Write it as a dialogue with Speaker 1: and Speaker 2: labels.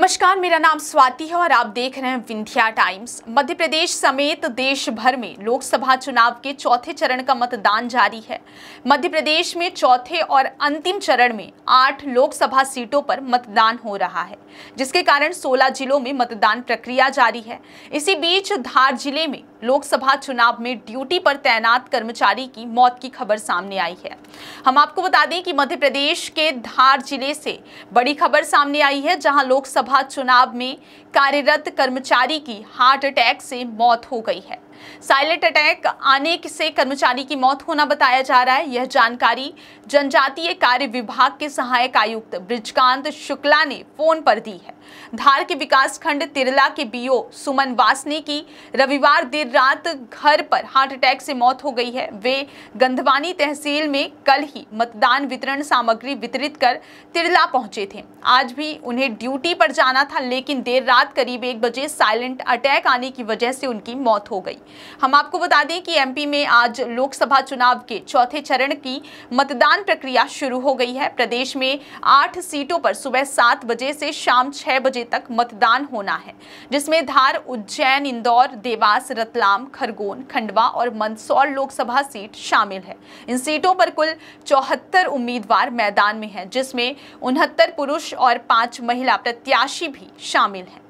Speaker 1: नमस्कार मेरा नाम स्वाति है और आप देख रहे हैं विंध्या टाइम्स मध्य प्रदेश समेत देश भर में लोकसभा चुनाव के चौथे चरण का मतदान जारी है मध्य प्रदेश में चौथे और अंतिम चरण में आठ लोकसभा सीटों पर मतदान हो रहा है जिसके कारण 16 जिलों में मतदान प्रक्रिया जारी है इसी बीच धार जिले में लोकसभा चुनाव में ड्यूटी पर तैनात कर्मचारी की मौत की खबर सामने आई है हम आपको बता दें कि मध्य प्रदेश के धार जिले से बड़ी खबर सामने आई है जहां लोकसभा चुनाव में कार्यरत कर्मचारी की हार्ट अटैक से मौत हो गई है साइलेंट अटैक आने से कर्मचारी की मौत होना बताया जा रहा है यह जानकारी जनजातीय कार्य विभाग के सहायक आयुक्त ब्रिजकांत शुक्ला ने फोन पर दी है धार के विकास खंड तिरला के बीओ सुमन वासने की रविवार देर रात घर पर हार्ट अटैक से मौत हो गई है वे गंधवानी तहसील में कल ही मतदान वितरण सामग्री वितरित कर तिरला पहुंचे थे आज भी उन्हें ड्यूटी पर जाना था लेकिन देर रात करीब एक बजे साइलेंट अटैक आने की वजह से उनकी मौत हो गई हम आपको बता दें कि एमपी में आज लोकसभा चुनाव के चौथे चरण की मतदान प्रक्रिया शुरू हो गई है प्रदेश में आठ सीटों पर सुबह सात बजे से शाम छह बजे तक मतदान होना है जिसमें धार उज्जैन इंदौर देवास रतलाम खरगोन खंडवा और मंदसौर लोकसभा सीट शामिल है इन सीटों पर कुल चौहत्तर उम्मीदवार मैदान में है जिसमें उनहत्तर पुरुष और पांच महिला प्रत्याशी भी शामिल हैं